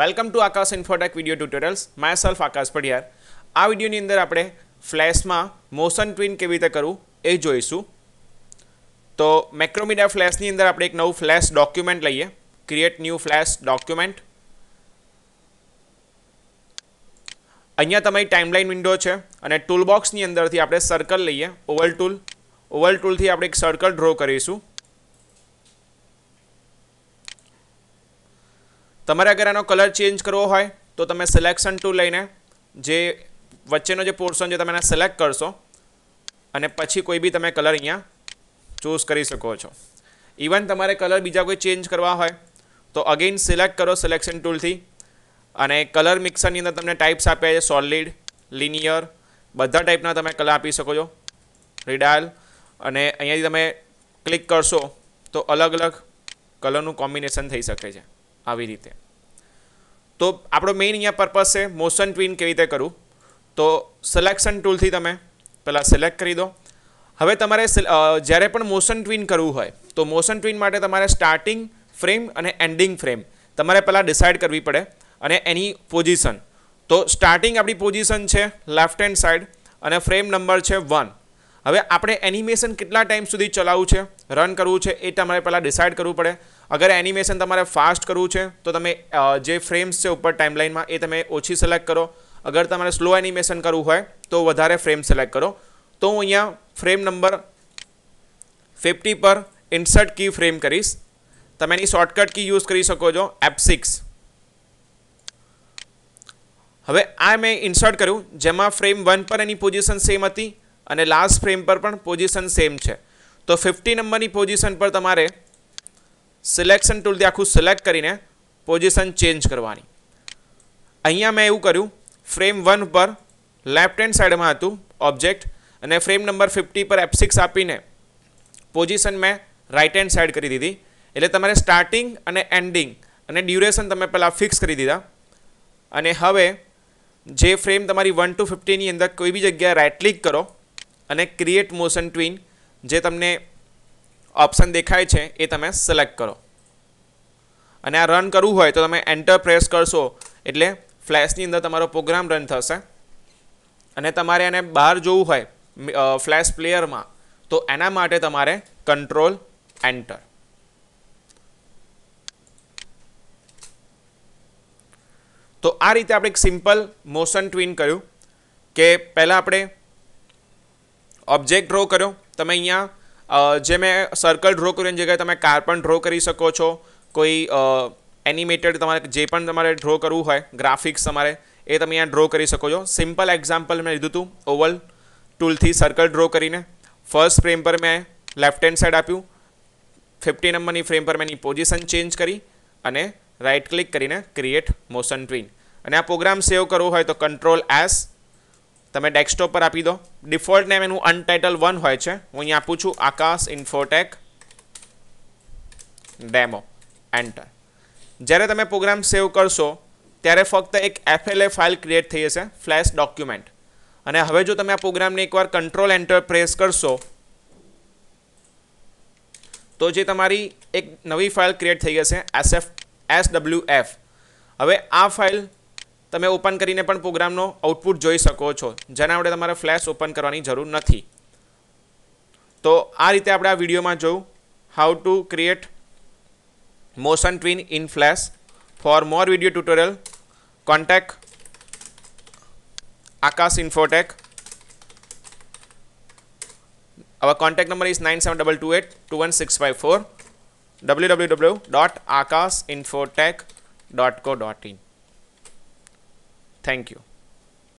welcome to Akash Infotech video tutorials myself Akash Padhiyar આ વિડીયોની અંદર આપણે ફ્લેશમાં મોશન ટ્વિન કેવી રીતે કરવું એ જોઈશું તો મેક્રોમીડિયા ફ્લેશની અંદર આપણે એક નવું ફ્લેશ ડોક્યુમેન્ટ લઈએ ક્રિએટ ન્યૂ ફ્લેશ ડોક્યુમેન્ટ અહીંયા તમારી ટાઈમલાઇન વિન્ડો છે અને ટૂલબોક્સની અંદરથી આપણે સર્કલ લઈએ ઓવલ ટૂલ ઓવલ ટૂલથી આપણે એક સર્કલ ડ્રો કરીશું તમારે અગર એનો કલર ચેન્જ કરવો હોય તો તમે સિલેક્શન ટુ લઈને જે વચ્ચેનો જે પોર્શન છે તમે એને સિલેક્ટ કરશો અને પછી કોઈ બી તમે કલર અહીંયા ચૂઝ કરી શકો છો ઇવન તમારે કલર બીજા કોઈ ચેન્જ કરવા હોય તો અગેઇન સિલેક્ટ કરો સિલેક્શન ટૂલથી અને કલર મિક્સરની અંદર તમને ટાઈપ્સ આપ્યા છે સોલિડ લિનિયર બધા ટાઈપના તમે કલર આપી શકો છો રિડાયલ અને અહીંયાથી તમે ક્લિક કરશો તો અલગ અલગ કલરનું કોમ્બિનેશન થઈ શકે છે આવી રીતે તો આપણો મેઇન અહીંયા પર્પસ છે મોશન ટ્વિન કેવી રીતે કરવું તો સિલેક્શન ટૂલથી તમે પહેલાં સિલેક્ટ કરી દો હવે તમારે જ્યારે પણ મોશન ટ્વિન કરવું હોય તો મોશન ટ્વિન માટે તમારે સ્ટાર્ટિંગ ફ્રેમ અને એન્ડિંગ ફ્રેમ તમારે પહેલાં ડિસાઇડ કરવી પડે અને એની પોઝિશન તો સ્ટાર્ટિંગ આપણી પોઝિશન છે લેફ્ટ હેન્ડ સાઈડ અને ફ્રેમ નંબર છે વન હવે આપણે એનિમેશન કેટલા ટાઈમ સુધી ચલાવવું છે રન કરવું છે એ તમારે પહેલાં ડિસાઇડ કરવું પડે अगर एनिमेशन तुम्हारे फास्ट करू छे तो तुम्हें जे फ्रेम्स से ऊपर टाइमलाइन में ए तुम्हें ओची सेलेक्ट करो अगर तुम्हें स्लो एनिमेशन करू हो तो વધારે फ्रेम सेलेक्ट करो तो હું અહીંયા ફ્રેમ નંબર 50 પર ઇન્સર્ટ કી ફ્રેમ કરીશ તમે એની શોર્ટકટ કી યુઝ કરી શકો જો F6 હવે આ મે ઇન્સર્ટ કર્યું જેમાં ફ્રેમ 1 પર એની પોઝિશન સેમ હતી અને લાસ્ટ ફ્રેમ પર પણ પોઝિશન સેમ છે તો 50 નંબરની પોઝિશન પર તમારે सिलेक्शन टूल દે આકુ સિલેક્ટ કરીને પોઝિશન ચેન્જ કરવાની અહિયા મે એવું કર્યું ફ્રેમ 1 પર લેફ્ટ હેન્ડ સાઈડ માં હતું ઓબ્જેક્ટ અને ફ્રેમ નંબર 50 પર એફ 6 આપીને પોઝિશન મે રાઇટ હેન્ડ સાઈડ કરી દીધી એટલે તમારે સ્ટાર્ટિંગ અને એન્ડિંગ અને ડ્યુરેશન તમે પહેલા ફિક્સ કરી દીધા અને હવે જે ફ્રેમ તમારી 1 ટુ 50 ની અંદર કોઈ ભી જગ્યા રાઇટ ક્લિક કરો અને ક્રિએટ મોશન ટ્વિન જે તમને ઓપ્શન દેખાય છે એ તમે સિલેક્ટ કરો અને આ રન કરવું હોય તો તમે એન્ટર પ્રેસ કરશો એટલે ફ્લેશની અંદર તમારો પ્રોગ્રામ રન થશે અને તમારે એને બહાર જોવું હોય ફ્લેશ પ્લેયરમાં તો એના માટે તમારે કંટ્રોલ એન્ટર તો આ રીતે આપણે એક સિમ્પલ મોશન ટ્વિન કર્યું કે પહેલાં આપણે ઓબ્જેક્ટ ડ્રો કર્યો તમે અહીંયા જે મેં સર્કલ ડ્રો કર્યું એની જગ્યાએ તમે કાર પણ ડ્રો કરી શકો છો કોઈ એનિમેટેડ તમારે જે પણ તમારે ડ્રો કરવું હોય ગ્રાફિક્સ તમારે એ તમે અહીંયા ડ્રો કરી શકો છો સિમ્પલ એક્ઝામ્પલ મેં લીધુંતું ઓવલ ટૂલ થી સર્કલ ડ્રો કરીને ફર્સ્ટ ફ્રેમ પર મે લેફ્ટ હેન્ડ સાઈડ આપ્યું 15 નંબરની ફ્રેમ પર મેની પોઝિશન ચેન્જ કરી અને રાઈટ ક્લિક કરીને ક્રિએટ મોશન ટ્વિન અને આ પ્રોગ્રામ સેવ કરવો હોય તો કંટ્રોલ S તમે ડેસ્કટોપ પર આપી દો ડિફોલ્ટ નેમ એનું અનટાઇટલ 1 હોય છે હું અહીંયા પૂછું આકાશ ઇન્ફોટેક ડેમો એન્ટર જ્યારે તમે પ્રોગ્રામ સેવ કરશો ત્યારે ફક્ત એક ફ્લે ફાઈલ ક્રિએટ થઈ જશે ફ્લેશ ડોક્યુમેન્ટ અને હવે જો તમે આ પ્રોગ્રામને એકવાર કંટ્રોલ એન્ટર પ્રેસ કરશો તો જે તમારી એક નવી ફાઈલ ક્રિએટ થઈ જશે SF SWF હવે આ ફાઈલ તમે ઓપન કરીને પણ પ્રોગ્રામનો આઉટપુટ જોઈ શકો છો જેના માટે તમારે ફ્લેશ ઓપન કરવાની જરૂર નથી તો આ રીતે આપણે આ વિડિયોમાં જોઉં how to create motion twin in flash for more video tutorial contact akash infotech our contact number is 9722821654 www.akashinfotech.co.in thank you